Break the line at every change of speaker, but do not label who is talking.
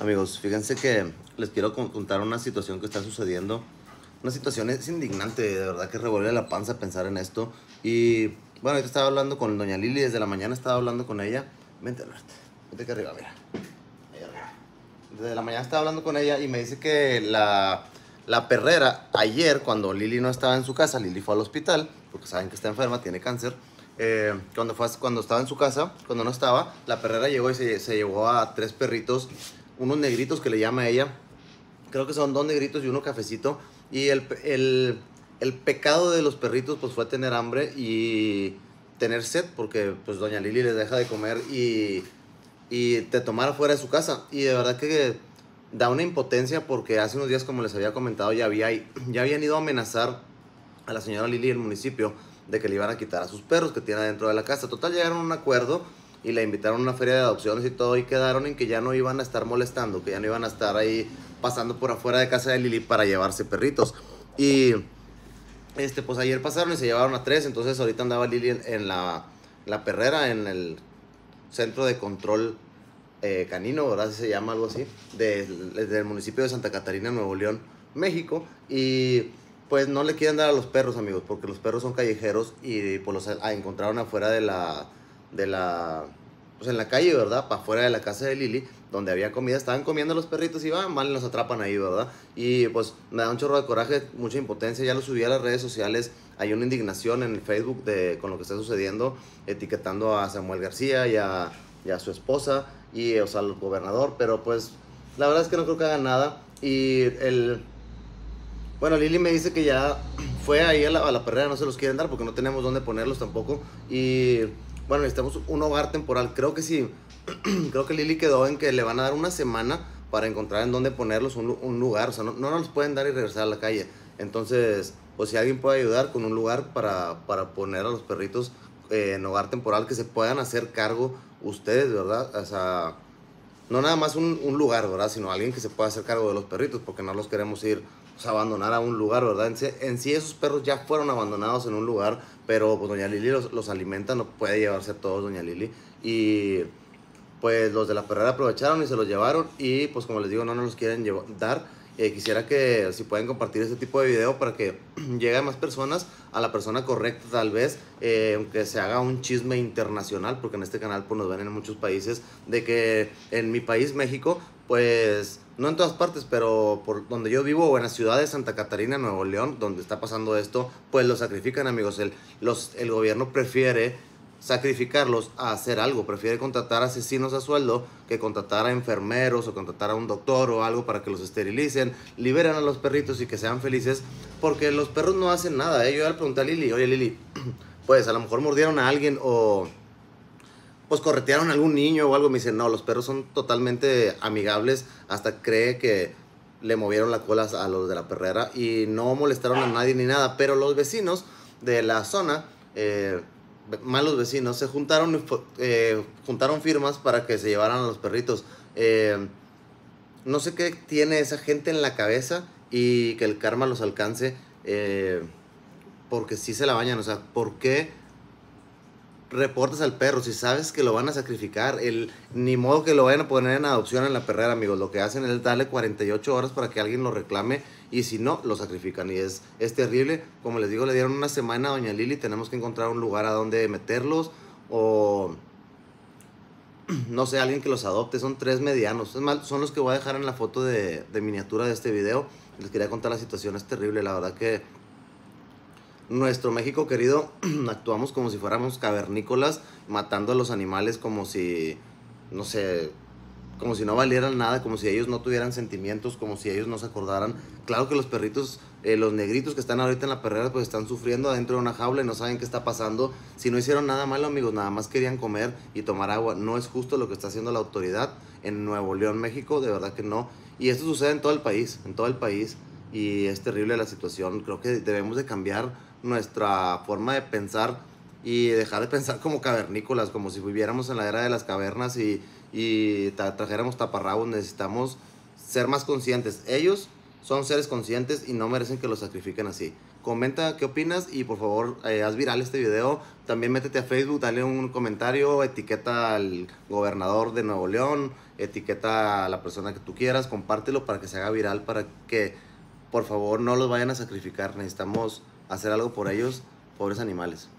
Amigos, fíjense que les quiero contar una situación que está sucediendo. Una situación es indignante, de verdad que revuelve la panza pensar en esto. Y bueno, yo estaba hablando con doña Lili, desde la mañana estaba hablando con ella. Vente, Norte, vente aquí arriba, mira. Ahí arriba. Desde la mañana estaba hablando con ella y me dice que la, perrera, ayer cuando Lili no estaba en su casa, Lili fue al hospital, porque saben que está enferma, tiene cáncer. Eh, cuando, fue, cuando estaba en su casa, cuando no estaba, la perrera llegó y se, se llevó a tres perritos unos negritos que le llama ella. Creo que son dos negritos y uno cafecito. Y el, pecado de los perritos pues fue tener hambre y tener sed porque pues doña Lili les deja de comer y, y te tomar fuera de su casa. Y de verdad que da una impotencia porque hace unos días, como les había comentado, ya, había, ya habían ido a amenazar a la señora Lili el municipio de que le iban a quitar a sus perros que tiene dentro de la casa. Total, llegaron a un acuerdo y la invitaron a una feria de adopciones y todo y quedaron en que ya no iban a estar molestando, que ya no iban a estar ahí pasando por afuera de casa de Lili para llevarse perritos. Y este, pues ayer pasaron y se llevaron a tres, entonces ahorita andaba Lili en, la, la, perrera, en el centro de control eh, canino, ¿verdad? Se llama algo así, de, del municipio de Santa Catarina, Nuevo León, México. Y pues no le quieren dar a los perros, amigos, porque los perros son callejeros y pues los ah, encontraron afuera de la de la, pues en la calle, ¿verdad? Para afuera de la casa de Lili, donde había comida, estaban comiendo los perritos y van, mal y los atrapan ahí, ¿verdad? Y pues me da un chorro de coraje, mucha impotencia, ya lo subí a las redes sociales, hay una indignación en el Facebook de, con lo que está sucediendo, etiquetando a Samuel García y a, su esposa, y o sea, al gobernador, pero pues la verdad es que no creo que hagan nada, y el... Bueno, Lili me dice que ya fue ahí a la, a la perrera, no se los quieren dar porque no tenemos Donde ponerlos tampoco. Y bueno, necesitamos un hogar temporal. Creo que sí, creo que Lili quedó en que le van a dar una semana para encontrar en dónde ponerlos un, lugar. O sea, no, no, nos pueden dar y regresar a la calle. Entonces, o pues, si alguien puede ayudar con un lugar para, poner a los perritos eh, en hogar temporal, que se puedan hacer cargo ustedes, ¿verdad? O sea no nada más un, lugar, ¿verdad? Sino alguien que se pueda hacer cargo de los perritos, porque no los queremos ir pues, a abandonar a un lugar, ¿verdad? En, en, sí esos perros ya fueron abandonados en un lugar, pero pues doña Lili los, alimenta, no puede llevarse a todos doña Lili. Y pues los de la perrera aprovecharon y se los llevaron y pues como les digo, no nos los quieren llevar, dar eh, quisiera que si pueden compartir este tipo de video para que llegue a más personas, a la persona correcta tal vez, eh, aunque se haga un chisme internacional, porque en este canal pues, nos ven en muchos países, de que en mi país, México, pues no en todas partes, pero por donde yo vivo o en la ciudad de Santa Catarina, Nuevo León, donde está pasando esto, pues lo sacrifican amigos. El, los, el gobierno prefiere sacrificarlos a hacer algo. Prefiere contratar asesinos a sueldo que contratar a enfermeros o contratar a un doctor o algo para que los esterilicen, liberan a los perritos y que sean felices, porque los perros no hacen nada. ¿eh? Yo le pregunté a Lili, oye Lili, pues a lo mejor mordieron a alguien o pues corretearon a algún niño o algo. Me dicen, no, los perros son totalmente amigables, hasta cree que le movieron la cola a los de la perrera y no molestaron a nadie ni nada, pero los vecinos de la zona... Eh, malos vecinos, se juntaron, eh, juntaron firmas para que se llevaran a los perritos. Eh, no sé qué tiene esa gente en la cabeza y que el karma los alcance, eh, porque sí se la bañan, o sea, ¿por qué? reportes al perro, si sabes que lo van a sacrificar, el, ni modo que lo vayan a poner en adopción en la perrera, amigos. Lo que hacen es darle 48 horas para que alguien lo reclame y si no, lo sacrifican. Y es, es terrible. Como les digo, le dieron una semana a Doña Lili, tenemos que encontrar un lugar a donde meterlos o no sé, alguien que los adopte. Son tres medianos. Es mal, son los que voy a dejar en la foto de, de miniatura de este video. Les quería contar la situación, es terrible, la verdad que nuestro México querido actuamos como si fuéramos cavernícolas, matando a los animales como si, no sé, como si no valieran nada, como si ellos no tuvieran sentimientos, como si ellos no se acordaran. Claro que los perritos, eh, los negritos que están ahorita en la perrera, pues están sufriendo adentro de una jaula y no saben qué está pasando. Si no hicieron nada malo, amigos, nada más querían comer y tomar agua. No es justo lo que está haciendo la autoridad en Nuevo León, México, de verdad que no. Y esto sucede en todo el país, en todo el país. Y es terrible la situación. Creo que debemos de cambiar nuestra forma de pensar y dejar de pensar como cavernícolas, como si viviéramos en la era de las cavernas y, trajéramos taparrabos. Necesitamos ser más conscientes. Ellos son seres conscientes y no merecen que los sacrifiquen así. Comenta qué opinas y por favor eh, haz viral este video. También métete a Facebook, dale un comentario, etiqueta al gobernador de Nuevo León, etiqueta a la persona que tú quieras, compártelo para que se haga viral, para que por favor no los vayan a sacrificar. Necesitamos hacer algo por ellos, pobres animales.